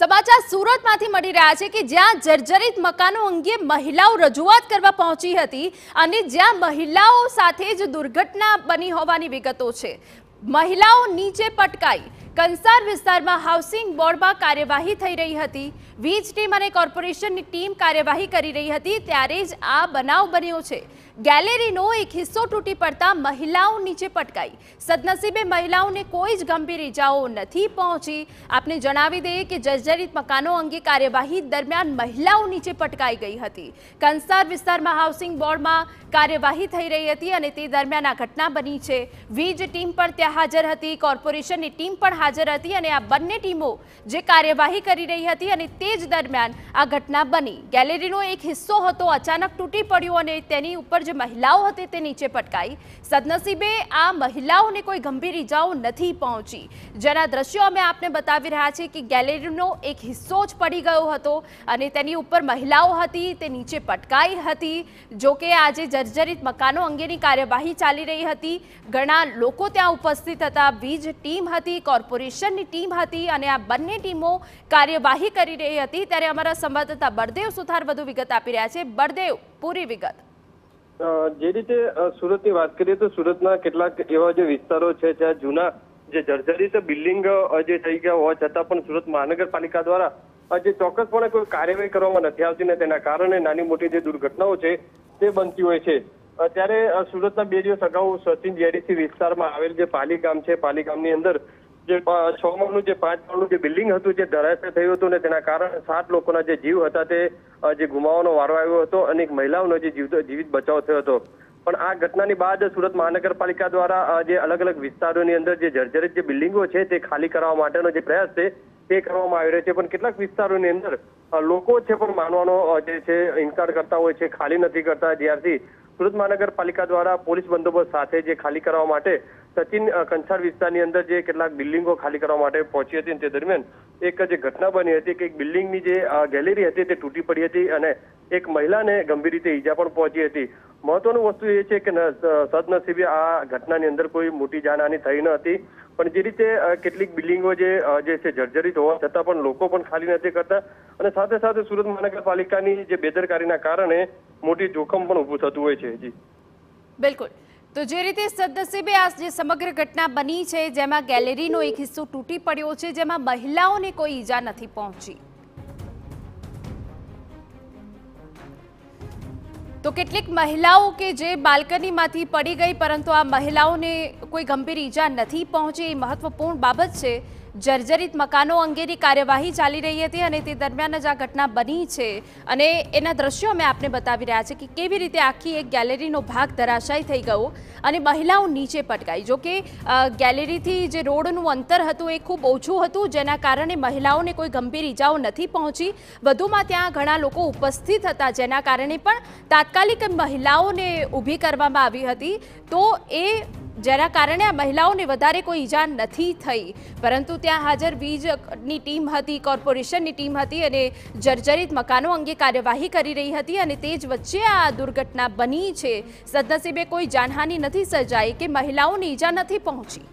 સમાચાર સુરતમાંથી મળી રહ્યા છે કે જ્યાં જર્જરિત મકાનો અંગે મહિલાઓ રજૂઆત કરવા પહોંચી હતી અને જ્યાં મહિલાઓ સાથે જ દુર્ઘટના બની હોવાની વિગતો છે મહિલાઓ નીચે પટકાઈ કંસાર વિસ્તારમાં હાઉસિંગ બોર્ડમાં કાર્યવાહી થઈ રહી હતી વીજ ટીમ અને કોર્પોરેશનની ટીમ કાર્યવાહી કરી રહી હતી ત્યારે જ આ બનાવ બન્યો છે ગેલેરીનો એક હિસ્સો તૂટી પડતા મહિલાઓ નીચે પટકાઈ સદનસીબે મહિલાઓને કોઈ જ ગંભીર ઇજાઓ નથી પહોંચી આપને જણાવી દઈએ કે જર્જરિત મકાનો અંગે કાર્યવાહી દરમિયાન મહિલાઓ નીચે પટકાઈ ગઈ હતી કંસાર વિસ્તારમાં હાઉસિંગ બોર્ડમાં કાર્યવાહી થઈ રહી હતી અને તે દરમિયાન આ ઘટના બની છે વીજ ટીમ પણ ત્યાં હાજર હતી કોર્પોરેશનની ટીમ પણ હાજર હતી અને આ બંને ટીમો જે કાર્યવાહી કરી રહી હતી અને તે જ દરમિયાન આ ઘટના બની ગેલેરીનો એક હિસ્સો હતો અચાનક તૂટી પડ્યો અને તેની ઉપર જે જે મહિલાઓ હતી તે નીચે પટકાઈ સદનસીબે આ મહિલાઓને કોઈ ગંભીર ઈજાઓ નથી પહોંચી જેના દ્રશ્યો અમે આપને બતાવી રહ્યા છીએ કે ગેલેરીનો એક હિસ્સો જ પડી ગયો હતો અને તેની ઉપર મહિલાઓ હતી તે નીચે પટકાઈ હતી જોકે આજે જર્જરિત મકાનો અંગેની કાર્યવાહી ચાલી રહી હતી ઘણા લોકો ત્યાં ઉપસ્થિત હતા વીજ ટીમ હતી કોર્પોરેશનની ટીમ હતી અને આ બંને ટીમો કાર્યવાહી કરી રહી હતી ત્યારે અમારા સંવાદદાતા બળદેવ સુથાર વધુ વિગત આપી રહ્યા છે બળદેવ પૂરી વિગત જે રીતે સુરતની વાત કરીએ તો સુરતના કેટલાક એવા જે વિસ્તારો છે જ્યાં જૂના જે જર્જરિત બિલ્ડિંગ જે થઈ ગયા હોવા છતાં પણ સુરત મહાનગરપાલિકા દ્વારા જે ચોક્કસપણે કોઈ કાર્યવાહી કરવામાં નથી આવતી ને તેના કારણે નાની મોટી જે દુર્ઘટનાઓ છે તે બનતી હોય છે ત્યારે સુરતના બે દિવસ અગાઉ સચિન જેડીસી વિસ્તારમાં આવેલ જે પાલી ગામ છે પાલી ગામની અંદર જે છ માળનું જે પાંચ માળનું જે બિલ્ડિંગ હતું જે ધરાશે થયું હતું ને તેના કારણે સાત લોકોના જે જીવ હતા તે જે ગુમાવવાનો વારો આવ્યો હતો અને એક મહિલાઓનો જે જીવતો જીવિત બચાવ થયો હતો પણ આ ઘટનાની બાદ સુરત મહાનગરપાલિકા દ્વારા જે અલગ અલગ વિસ્તારોની અંદર જે જર્જરિત જે બિલ્ડિંગો છે તે ખાલી કરાવવા માટેનો જે પ્રયાસ છે તે કરવામાં આવી રહ્યો છે પણ કેટલાક વિસ્તારોની અંદર લોકો છે પણ માનવાનો જે છે ઇન્કાર કરતા હોય છે ખાલી નથી કરતા જ્યારથી સુરત મહાનગરપાલિકા દ્વારા પોલીસ બંદોબસ્ત સાથે જે ખાલી કરવા માટે સચિન કંસાર વિસ્તારની અંદર જે કેટલાક બિલ્ડિંગો ખાલી કરવા માટે પહોંચી હતી તે દરમિયાન એક જે ઘટના બની હતી કે એક બિલ્ડિંગની જે ગેલેરી હતી તે તૂટી પડી હતી અને એક મહિલાને ગંભીર રીતે ઈજા પણ પહોંચી હતી મહત્વનું વસ્તુ એ છે કે સદનસીબે આ ઘટનાની અંદર કોઈ મોટી જાનહાની થઈ ન હતી પણ જે રીતે કેટલીક બિલ્ડિંગો જે જે છે જર્જરિત હોવા છતાં પણ લોકો પણ ખાલી નથી કરતા અને સાથે સાથે સુરત મહાનગરપાલિકાની જે બેદરકારીના કારણે મોટી જોખમ પણ ઊભું થતું હોય છે હજી બિલકુલ તો જે રીતે સદનસીબે આ જે સમગ્ર ઘટના બની છે જેમાં ગેલેરીનો એક હિસ્સો તૂટી પડ્યો છે જેમાં મહિલાઓને કોઈ ઈજા નથી પહોંચી કેટલીક મહિલાઓ કે જે બાલ્કનીમાંથી પડી ગઈ પરંતુ આ મહિલાઓને કોઈ ગંભીર ઈજા નથી પહોંચી એ મહત્વપૂર્ણ બાબત છે જર્જરિત મકાનો અંગેની કાર્યવાહી ચાલી રહી હતી અને તે દરમિયાન જ આ ઘટના બની છે અને એના દ્રશ્યો અમે આપને બતાવી રહ્યા છે કે કેવી રીતે આખી એક ગેલેરીનો ભાગ ધરાશાય થઈ ગયો અને મહિલાઓ નીચે પટકાઈ જો કે ગેલેરીથી જે રોડનું અંતર હતું એ ખૂબ ઓછું હતું જેના કારણે મહિલાઓને કોઈ ગંભીર ઈજાઓ નથી પહોંચી વધુમાં ત્યાં ઘણા લોકો ઉપસ્થિત હતા જેના કારણે પણ તાત્કાલિક મહિલાઓને ઊભી કરવામાં આવી હતી તો એ જેના કારણે આ મહિલાઓને વધારે કોઈ ઈજા નથી થઈ પરંતુ ત્યાં હાજર વીજની ટીમ હતી કોર્પોરેશનની ટીમ હતી અને જર્જરિત મકાનો અંગે કાર્યવાહી કરી રહી હતી અને તે જ વચ્ચે આ દુર્ઘટના બની છે સદનસીબે કોઈ જાનહાનિ નથી સર્જાઈ કે મહિલાઓને ઈજા નથી પહોંચી